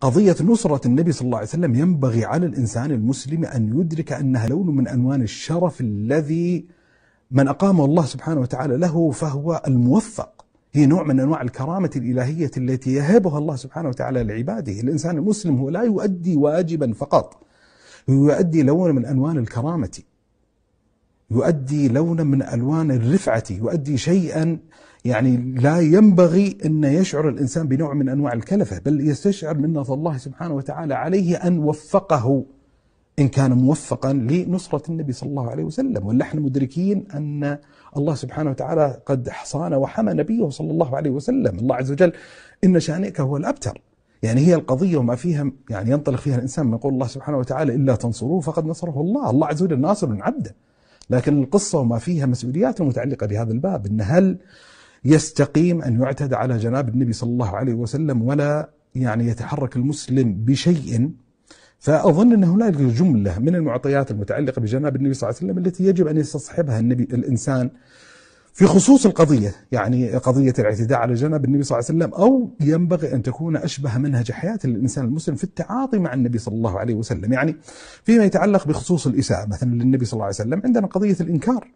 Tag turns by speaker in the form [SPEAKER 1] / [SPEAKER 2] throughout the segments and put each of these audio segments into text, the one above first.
[SPEAKER 1] قضية نصرة النبي صلى الله عليه وسلم ينبغي على الإنسان المسلم أن يدرك أنها لون من أنوان الشرف الذي من أقامه الله سبحانه وتعالى له فهو الموفق هي نوع من أنواع الكرامة الإلهية التي يهبها الله سبحانه وتعالى لعباده الإنسان المسلم هو لا يؤدي واجبا فقط يؤدي لون من أنوان الكرامة يؤدي لونا من ألوان الرفعة يؤدي شيئا يعني لا ينبغي أن يشعر الإنسان بنوع من أنواع الكلفة بل يستشعر منة الله سبحانه وتعالى عليه أن وفقه إن كان موفقا لنصرة النبي صلى الله عليه وسلم ونحن مدركين أن الله سبحانه وتعالى قد حصان وحمى نبيه صلى الله عليه وسلم الله عز وجل إن شانئك هو الأبتر يعني هي القضية وما فيها يعني ينطلق فيها الإنسان من قول الله سبحانه وتعالى إلا تنصروه فقد نصره الله الله عز وجل ناصر عبده لكن القصة وما فيها مسؤوليات متعلقة بهذا الباب أن هل يستقيم أن يعتد على جناب النبي صلى الله عليه وسلم ولا يعني يتحرك المسلم بشيء فأظن أن هناك جملة من المعطيات المتعلقة بجناب النبي صلى الله عليه وسلم التي يجب أن يستصحبها النبي الإنسان في خصوص القضية يعني قضية الاعتداء على جنب النبي صلى الله عليه وسلم أو ينبغي أن تكون أشبه منهج حياة الإنسان المسلم في التعاطي مع النبي صلى الله عليه وسلم يعني فيما يتعلق بخصوص الإساءة مثلا للنبي صلى الله عليه وسلم عندنا قضية الإنكار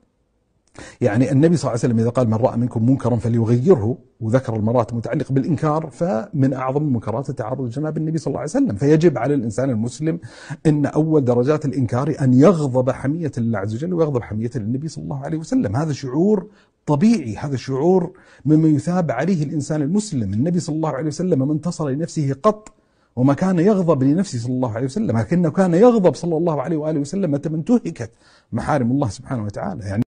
[SPEAKER 1] يعني النبي صلى الله عليه وسلم إذا قال من رأى منكم منكرا فليغيره وذكر المرات المتعلقة بالإنكار فمن أعظم المنكرات التعرض لجناب النبي صلى الله عليه وسلم فيجب على الإنسان المسلم أن أول درجات الإنكار أن يغضب حمية الله عز وجل ويغضب حمية النبي صلى الله عليه وسلم هذا شعور طبيعي هذا شعور مما يثاب عليه الإنسان المسلم النبي صلى الله عليه وسلم ما انتصر لنفسه قط وما كان يغضب لنفسه صلى الله عليه وسلم لكنه كان يغضب صلى الله عليه وآله وسلم متى انتهكت محارم الله سبحانه وتعالى يعني